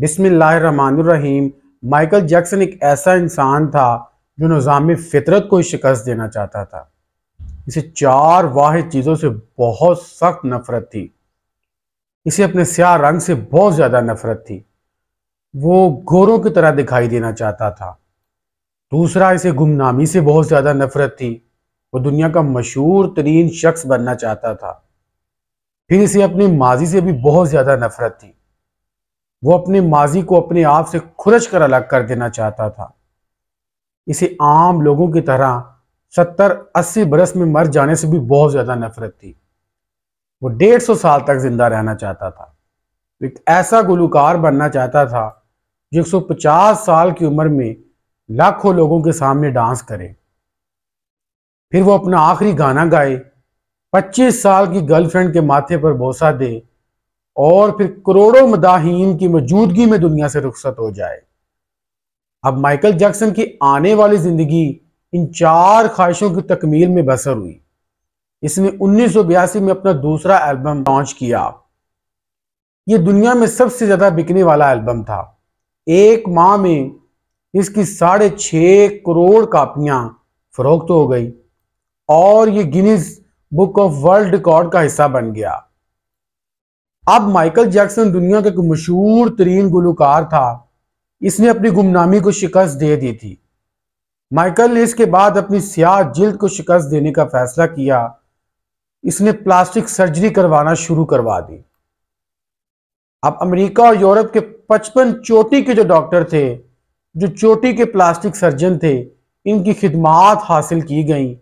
बिसमीम Michael Jackson एक ऐसा इंसान था जो निज़ाम फितरत को शिकस्त देना चाहता था इसे चार वाहिद चीज़ों से बहुत सख्त नफरत थी इसे अपने स्याह रंग से बहुत ज़्यादा नफरत थी वो घोरों की तरह दिखाई देना चाहता था दूसरा इसे गुमनामी से बहुत ज़्यादा नफरत थी वो दुनिया का मशहूर तरीन शख्स बनना चाहता था फिर इसे अपनी माजी से भी बहुत ज़्यादा नफरत थी वो अपने माजी को अपने आप से खुरच कर अलग कर देना चाहता था इसे आम लोगों की तरह सत्तर अस्सी बरस में मर जाने से भी बहुत ज्यादा नफरत थी वो डेढ़ सौ साल तक जिंदा रहना चाहता था एक ऐसा गुलकार बनना चाहता था जो एक सौ पचास साल की उम्र में लाखों लोगों के सामने डांस करे फिर वो अपना आखिरी गाना गाए पच्चीस साल की गर्लफ्रेंड के माथे पर बोसा दे और फिर करोड़ों मदाहीन की मौजूदगी में दुनिया से रुखसत हो जाए अब माइकल जैक्सन की आने वाली जिंदगी इन चार ख्वाहिशों की तकमील में बसर हुई इसने उन्नीस में अपना दूसरा एल्बम लॉन्च किया ये दुनिया में सबसे ज्यादा बिकने वाला एल्बम था एक माह में इसकी साढ़े छः करोड़ कापियां फरोख्त हो गई और ये Guinness book of world record का हिस्सा बन गया अब माइकल जैक्सन दुनिया का एक मशहूर तरीन गुलकार था इसने अपनी गुमनामी को शिकस्त दे दी थी माइकल ने इसके बाद अपनी सियाह जिल्द को शिकस्त देने का फैसला किया इसने प्लास्टिक सर्जरी करवाना शुरू करवा दी अब अमेरिका और यूरोप के पचपन चोटी के जो डॉक्टर थे जो चोटी के प्लास्टिक सर्जन थे इनकी खिदमात हासिल की गई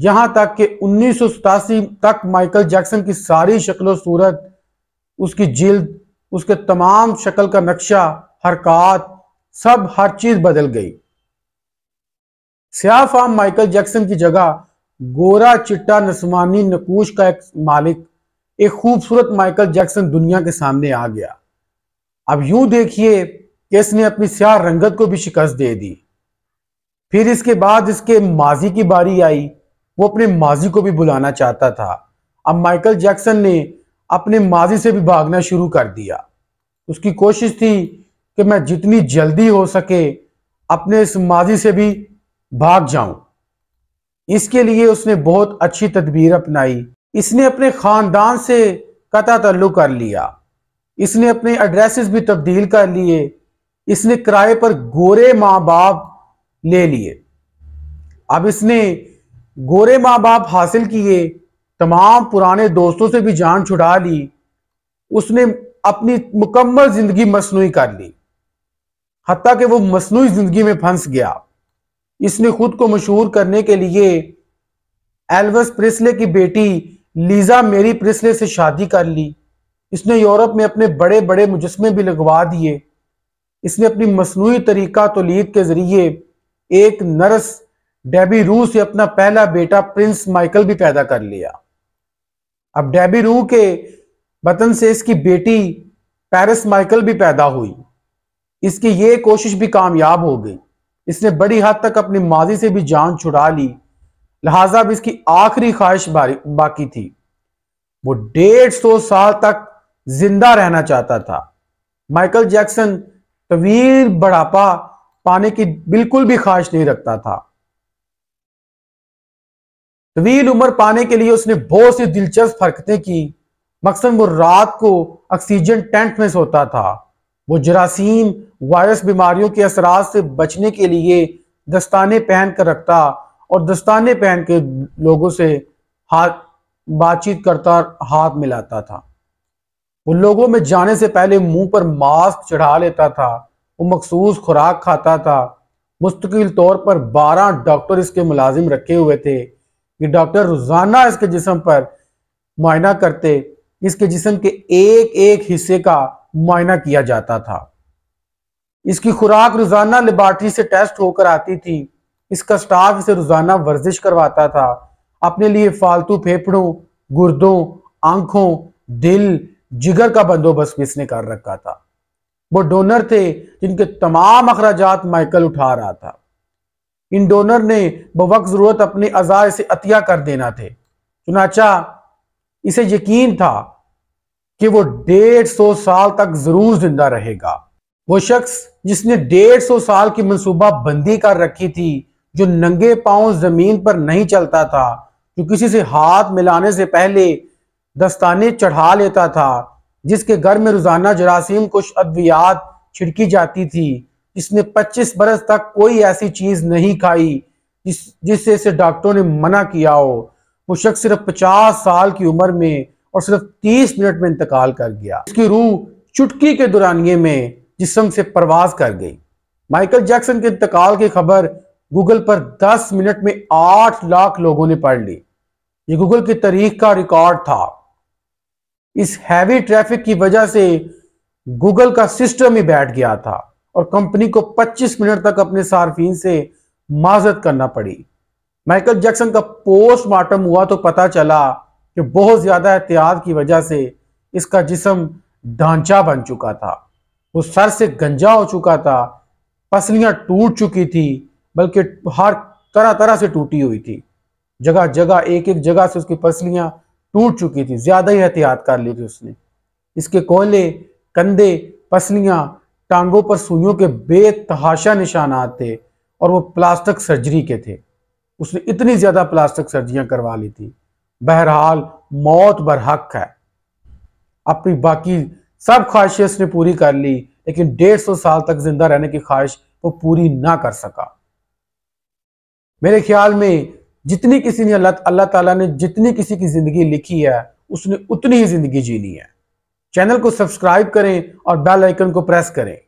यहाँ तक कि उन्नीस तक माइकल जैक्सन की सारी शक्लो सूरत उसकी जिल्द उसके तमाम शक्ल का नक्शा हरकत सब हर चीज बदल गई सिया फार्म माइकल जैक्सन की जगह गोरा चिट्टा नस्मानी नकूश का एक मालिक एक खूबसूरत माइकल जैक्सन दुनिया के सामने आ गया अब यूं देखिए कि इसने अपनी स्याह रंगत को भी शिकस्त दे दी फिर इसके बाद इसके माजी की बारी आई वो अपने माजी को भी बुलाना चाहता था अब माइकल जैक्सन ने अपने माजी से भी भागना शुरू कर दिया उसकी कोशिश थी कि मैं जितनी जल्दी हो सके अपने इस माजी से भी भाग जाऊं इसके लिए उसने बहुत अच्छी तदबीर अपनाई इसने अपने खानदान से कता तल्लु कर लिया इसने अपने एड्रेसेस भी तब्दील कर लिए इसने किराए पर गोरे माँ बाप ले लिए अब इसने गोरे माँ बाप हासिल किए तमाम पुराने दोस्तों से भी जान छुड़ा ली उसने अपनी मुकम्मल जिंदगी मसनू कर ली हती कि वो मसनू जिंदगी में फंस गया इसने खुद को मशहूर करने के लिए एल्वस प्रिस्ले की बेटी लीजा मेरी प्रिस्ले से शादी कर ली इसने यूरोप में अपने बड़े बड़े मुजस्मे भी लगवा दिए इसने अपनी मसनू तरीका तोलीद के जरिए एक नर्स डेबी रू से अपना पहला बेटा प्रिंस माइकल भी पैदा कर लिया अब डेबी रू के बतन से इसकी बेटी पेरिस माइकल भी पैदा हुई इसकी ये कोशिश भी कामयाब हो गई इसने बड़ी हद तक अपनी माजी से भी जान छुड़ा ली लिहाजा अब इसकी आखिरी ख्वाहिश बाकी थी वो डेढ़ सौ साल तक जिंदा रहना चाहता था माइकल जैक्सन तवीर बढ़ापा पाने की बिल्कुल भी ख्वाहिश नहीं रखता था तवील उम्र पाने के लिए उसने बहुत सी दिलचस्प हरकतें की मकसद वो रात को ऑक्सीजन टेंट में सोता था वो जरासीम वायरस बीमारियों के असरा से बचने के लिए दस्ताने पहन कर रखता और दस्ताने पहन के लोगों से हाथ बातचीत करता हाथ मिलाता था वो लोगों में जाने से पहले मुंह पर मास्क चढ़ा लेता था वो मखसूस खुराक खाता था मुस्तकिल तौर पर 12 डॉक्टर इसके मुलाजिम रखे हुए थे ये डॉक्टर रोजाना इसके जिसम पर मुआयना करते इसके जिसम के एक एक हिस्से का मुआयना किया जाता था इसकी खुराक रोजाना लेबार्ट्री से टेस्ट होकर आती थी इसका स्टाफ इसे रोजाना वर्जिश करवाता था अपने लिए फालतू फेफड़ों गुर्दों आंखों दिल जिगर का बंदोबस्त भी इसने कर रखा था वो डोनर थे जिनके तमाम अखराज माइकल उठा रहा था इन डोनर ने बवक जरूरत अपने अजाय से अतिया कर देना थे चुनाचा इसे यकीन था कि वो डेढ़ सौ साल तक जरूर जिंदा रहेगा वो शख्स जिसने डेढ़ सौ साल की मनसूबा बंदी कर रखी थी जो नंगे पांव जमीन पर नहीं चलता था जो किसी से हाथ मिलाने से पहले दस्ताने चढ़ा लेता था जिसके घर में रोजाना जरासीम कुछ अद्वियात छिड़की जाती थी इसने 25 बरस तक कोई ऐसी चीज नहीं खाई जिस जिससे इसे डॉक्टरों ने मना किया हो वो शख्स सिर्फ 50 साल की उम्र में और सिर्फ 30 मिनट में इंतकाल कर गया इसकी रूह चुटकी के दौरानिए में जिसम से परवाज कर गई माइकल जैक्सन के इंतकाल की खबर गूगल पर 10 मिनट में 8 लाख लोगों ने पढ़ ली ये गूगल की तारीख का रिकॉर्ड था इस हैवी ट्रैफिक की वजह से गूगल का सिस्टम ही बैठ गया था और कंपनी को 25 मिनट तक अपने सार्फिन से माजत करना पड़ी माइकल जैक्सन का पोस्टमार्टम हुआ तो पता चला कि बहुत ज्यादा एहतियात की वजह से इसका जिसम ढांचा बन चुका था वो सर से गंजा हो चुका था पसलियां टूट चुकी थी बल्कि हर तरह तरह से टूटी हुई थी जगह जगह एक एक जगह से उसकी पसलियां टूट चुकी थी ज्यादा ही एहतियात कर ली थी उसने इसके कोयले कंधे पसलियां टांगों पर सुइयों के बेतहाशा निशानात थे और वो प्लास्टिक सर्जरी के थे उसने इतनी ज्यादा प्लास्टिक सर्जरियां करवा ली थी बहरहाल मौत बरहक है अपनी बाकी सब ख्वाहिशें उसने पूरी कर ली लेकिन डेढ़ सौ साल तक जिंदा रहने की ख्वाहिश वो पूरी ना कर सका मेरे ख्याल में जितनी किसी ने अल्लाह अल्लाह ताला ने जितनी किसी की जिंदगी लिखी है उसने उतनी ही जिंदगी जीनी है चैनल को सब्सक्राइब करें और बेल आइकन को प्रेस करें